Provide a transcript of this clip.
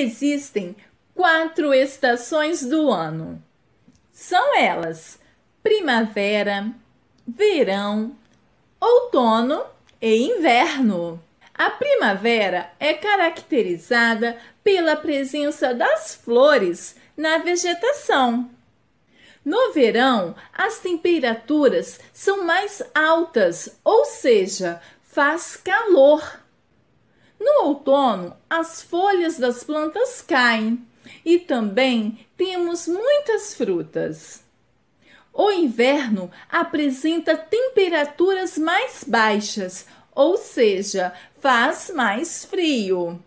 existem quatro estações do ano. São elas: primavera, verão, outono e inverno. A primavera é caracterizada pela presença das flores na vegetação. No verão, as temperaturas são mais altas, ou seja, faz calor. No outono, as folhas das plantas caem e também temos muitas frutas. O inverno apresenta temperaturas mais baixas, ou seja, faz mais frio.